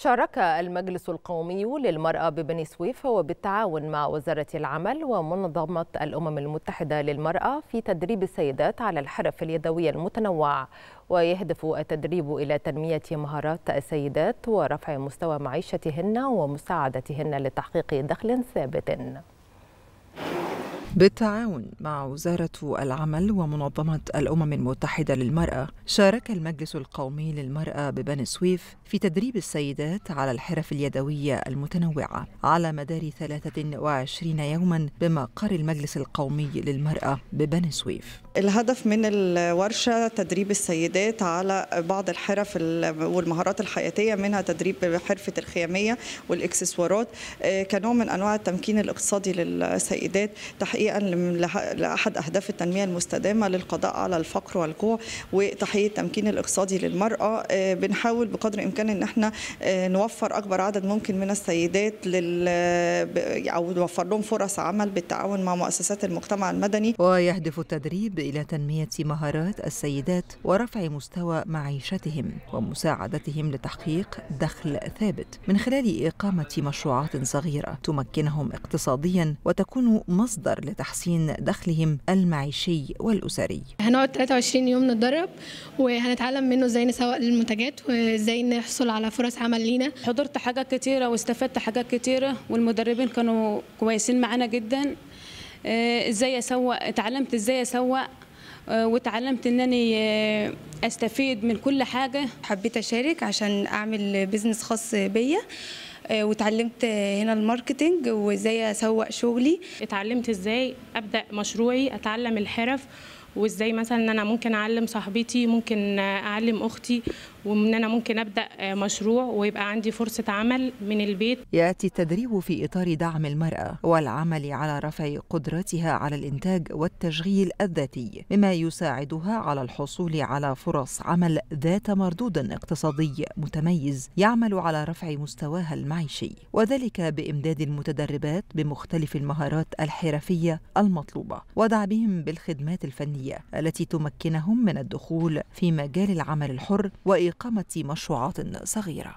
شارك المجلس القومي للمرأة ببني سويف وبالتعاون مع وزارة العمل ومنظمة الأمم المتحدة للمرأة في تدريب السيدات على الحرف اليدوي المتنوع ويهدف التدريب إلى تنمية مهارات السيدات ورفع مستوى معيشتهن ومساعدتهن لتحقيق دخل ثابت بالتعاون مع وزارة العمل ومنظمة الأمم المتحدة للمرأة شارك المجلس القومي للمرأة ببني سويف في تدريب السيدات على الحرف اليدوية المتنوعة على مدار 23 يوما بمقر المجلس القومي للمرأة ببني سويف الهدف من الورشة تدريب السيدات على بعض الحرف والمهارات الحياتية منها تدريب حرفة الخيامية والإكسسوارات آه، كنوع من أنواع التمكين الاقتصادي للسيدات تحقيق تحقيقا لأحد أهداف التنمية المستدامة للقضاء على الفقر والجوع وتحقيق التمكين الاقتصادي للمرأة آه، بنحاول بقدر الإمكان إن احنا آه، نوفر أكبر عدد ممكن من السيدات لل أو نوفر لهم فرص عمل بالتعاون مع مؤسسات المجتمع المدني ويهدف التدريب إلى تنمية مهارات السيدات ورفع مستوى معيشتهم ومساعدتهم لتحقيق دخل ثابت من خلال إقامة مشروعات صغيرة تمكنهم اقتصاديا وتكون مصدر لتحسين دخلهم المعيشي والأسري هنقعد 23 يوم نتدرب وهنتعلم منه ازاي نسوق للمنتجات وازاي نحصل على فرص عمل لينا حضرت حاجات كتيرة واستفدت حاجات كتيرة والمدربين كانوا كويسين معانا جدا آه، ازاي اسوق اتعلمت ازاي اسوق آه، وتعلمت انني آه، استفيد من كل حاجه حبيت اشارك عشان اعمل بيزنس خاص بيا آه، وتعلمت هنا الماركتنج وازاي اسوق شغلي اتعلمت ازاي ابدا مشروعي اتعلم الحرف وازاي مثلا انا ممكن اعلم صاحبتي ممكن اعلم اختي وان انا ممكن ابدا آه، مشروع ويبقى عندي فرصه عمل من البيت ياتي التدريب في اطار دعم المراه والعمل على رفع قدرتها على الانتاج والتشغيل الذاتي مما يساعدها على الحصول على فرص عمل ذات مردود اقتصادي متميز يعمل على رفع مستواها المعيشي وذلك بامداد المتدربات بمختلف المهارات الحرفيه المطلوبه ودعمهم بالخدمات الفنيه التي تمكنهم من الدخول في مجال العمل الحر وإيقاف لاقامه مشروعات صغيرة